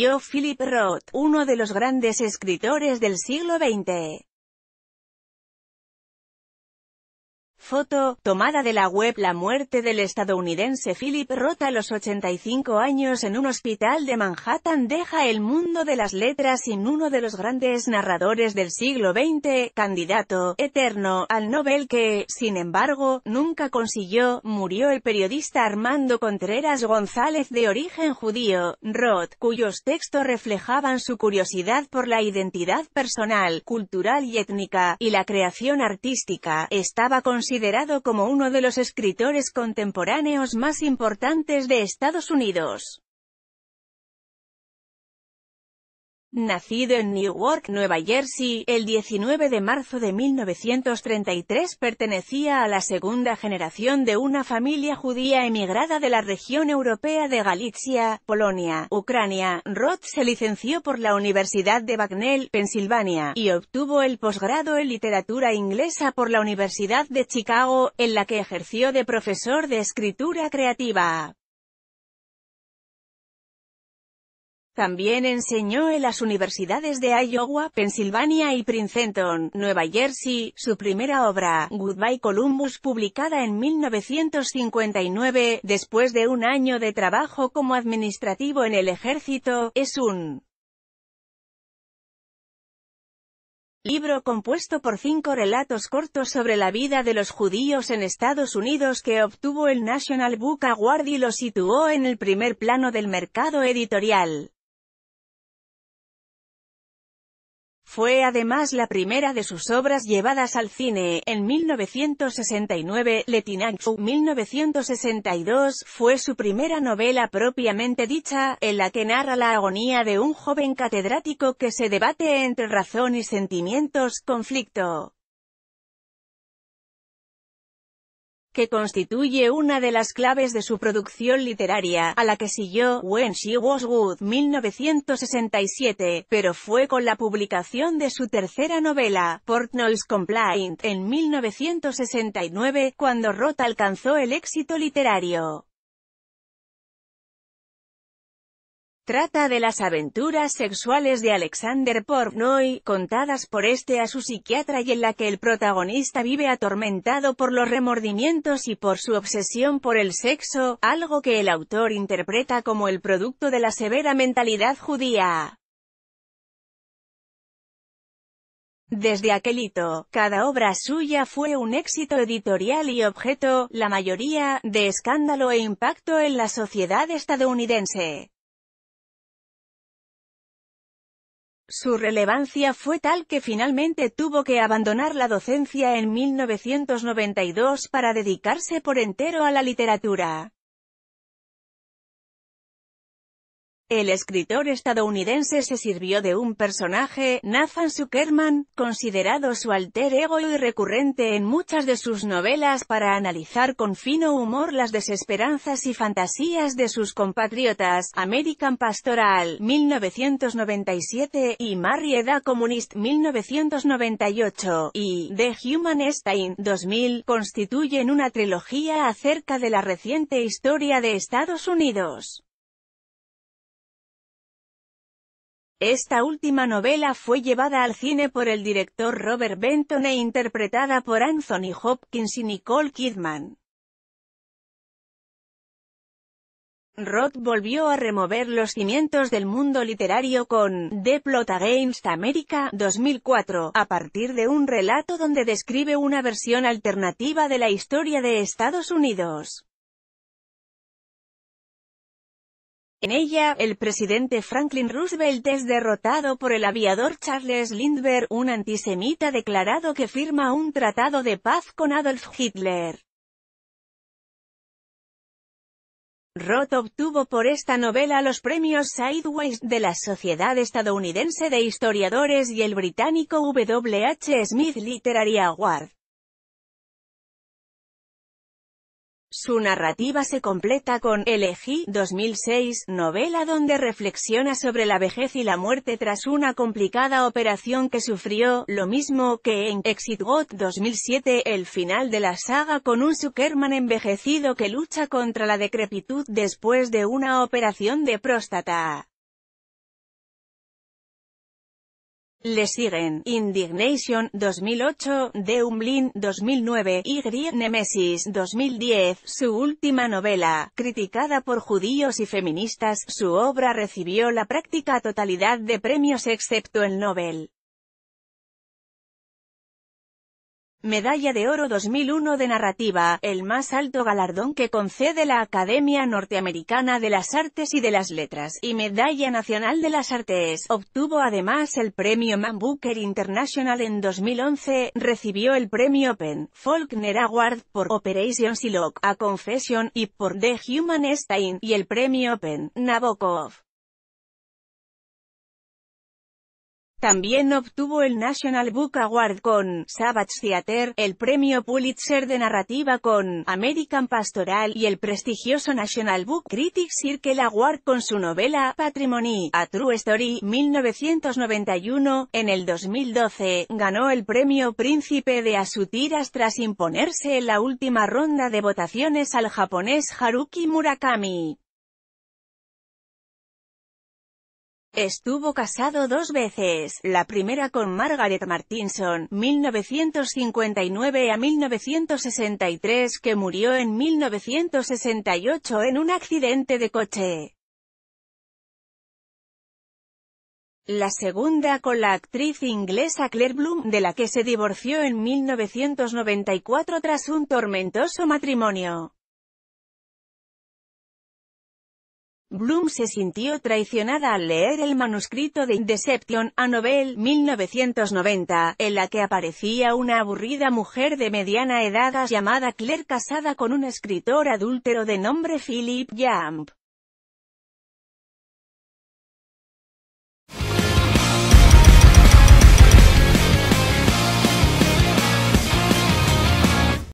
Yo, Philip Roth, uno de los grandes escritores del siglo XX. Foto, tomada de la web La muerte del estadounidense Philip Roth a los 85 años en un hospital de Manhattan deja el mundo de las letras sin uno de los grandes narradores del siglo XX, candidato, eterno, al Nobel que, sin embargo, nunca consiguió, murió el periodista Armando Contreras González de origen judío, Roth, cuyos textos reflejaban su curiosidad por la identidad personal, cultural y étnica, y la creación artística, estaba considerado considerado como uno de los escritores contemporáneos más importantes de Estados Unidos. Nacido en Newark, Nueva Jersey, el 19 de marzo de 1933 pertenecía a la segunda generación de una familia judía emigrada de la región europea de Galicia, Polonia, Ucrania. Roth se licenció por la Universidad de Bagnell, Pensilvania, y obtuvo el posgrado en literatura inglesa por la Universidad de Chicago, en la que ejerció de profesor de escritura creativa. También enseñó en las universidades de Iowa, Pensilvania y Princeton, Nueva Jersey. Su primera obra, Goodbye Columbus, publicada en 1959, después de un año de trabajo como administrativo en el ejército, es un libro compuesto por cinco relatos cortos sobre la vida de los judíos en Estados Unidos que obtuvo el National Book Award y lo situó en el primer plano del mercado editorial. Fue además la primera de sus obras llevadas al cine, en 1969, Letinanchu, 1962, fue su primera novela propiamente dicha, en la que narra la agonía de un joven catedrático que se debate entre razón y sentimientos, conflicto, que constituye una de las claves de su producción literaria, a la que siguió When She Was Good 1967, pero fue con la publicación de su tercera novela, Portnoy's Complaint, en 1969, cuando Roth alcanzó el éxito literario. Trata de las aventuras sexuales de Alexander Portnoy, contadas por este a su psiquiatra y en la que el protagonista vive atormentado por los remordimientos y por su obsesión por el sexo, algo que el autor interpreta como el producto de la severa mentalidad judía. Desde aquel hito, cada obra suya fue un éxito editorial y objeto, la mayoría, de escándalo e impacto en la sociedad estadounidense. Su relevancia fue tal que finalmente tuvo que abandonar la docencia en 1992 para dedicarse por entero a la literatura. El escritor estadounidense se sirvió de un personaje, Nathan Zuckerman, considerado su alter ego y recurrente en muchas de sus novelas para analizar con fino humor las desesperanzas y fantasías de sus compatriotas, American Pastoral, 1997, y Marrieda Communist, 1998, y The Human Stein, 2000, constituyen una trilogía acerca de la reciente historia de Estados Unidos. Esta última novela fue llevada al cine por el director Robert Benton e interpretada por Anthony Hopkins y Nicole Kidman. Roth volvió a remover los cimientos del mundo literario con The Plot Against America 2004, a partir de un relato donde describe una versión alternativa de la historia de Estados Unidos. En ella, el presidente Franklin Roosevelt es derrotado por el aviador Charles Lindbergh, un antisemita declarado que firma un tratado de paz con Adolf Hitler. Roth obtuvo por esta novela los premios Sideways de la Sociedad Estadounidense de Historiadores y el británico W.H. Smith Literary Award. Su narrativa se completa con Elegí 2006, novela donde reflexiona sobre la vejez y la muerte tras una complicada operación que sufrió, lo mismo que en Exit God 2007, el final de la saga con un Superman envejecido que lucha contra la decrepitud después de una operación de próstata. Le siguen Indignation 2008, Umblin, 2009 y Nemesis 2010, su última novela, criticada por judíos y feministas, su obra recibió la práctica totalidad de premios excepto el Nobel. Medalla de Oro 2001 de Narrativa, el más alto galardón que concede la Academia Norteamericana de las Artes y de las Letras, y Medalla Nacional de las Artes. Obtuvo además el premio Man Booker International en 2011, recibió el premio Open Faulkner Award por Operation silo: A Confession, y por The Human Stein, y el premio Open Nabokov. También obtuvo el National Book Award con Savage Theater, el Premio Pulitzer de Narrativa con American Pastoral y el prestigioso National Book Critics Circle Award con su novela Patrimony, A True Story, 1991. En el 2012, ganó el Premio Príncipe de Asutiras tras imponerse en la última ronda de votaciones al japonés Haruki Murakami. Estuvo casado dos veces, la primera con Margaret Martinson, 1959 a 1963 que murió en 1968 en un accidente de coche. La segunda con la actriz inglesa Claire Bloom, de la que se divorció en 1994 tras un tormentoso matrimonio. Bloom se sintió traicionada al leer el manuscrito de Deception, a novel, 1990, en la que aparecía una aburrida mujer de mediana edad llamada Claire casada con un escritor adúltero de nombre Philip Jamp.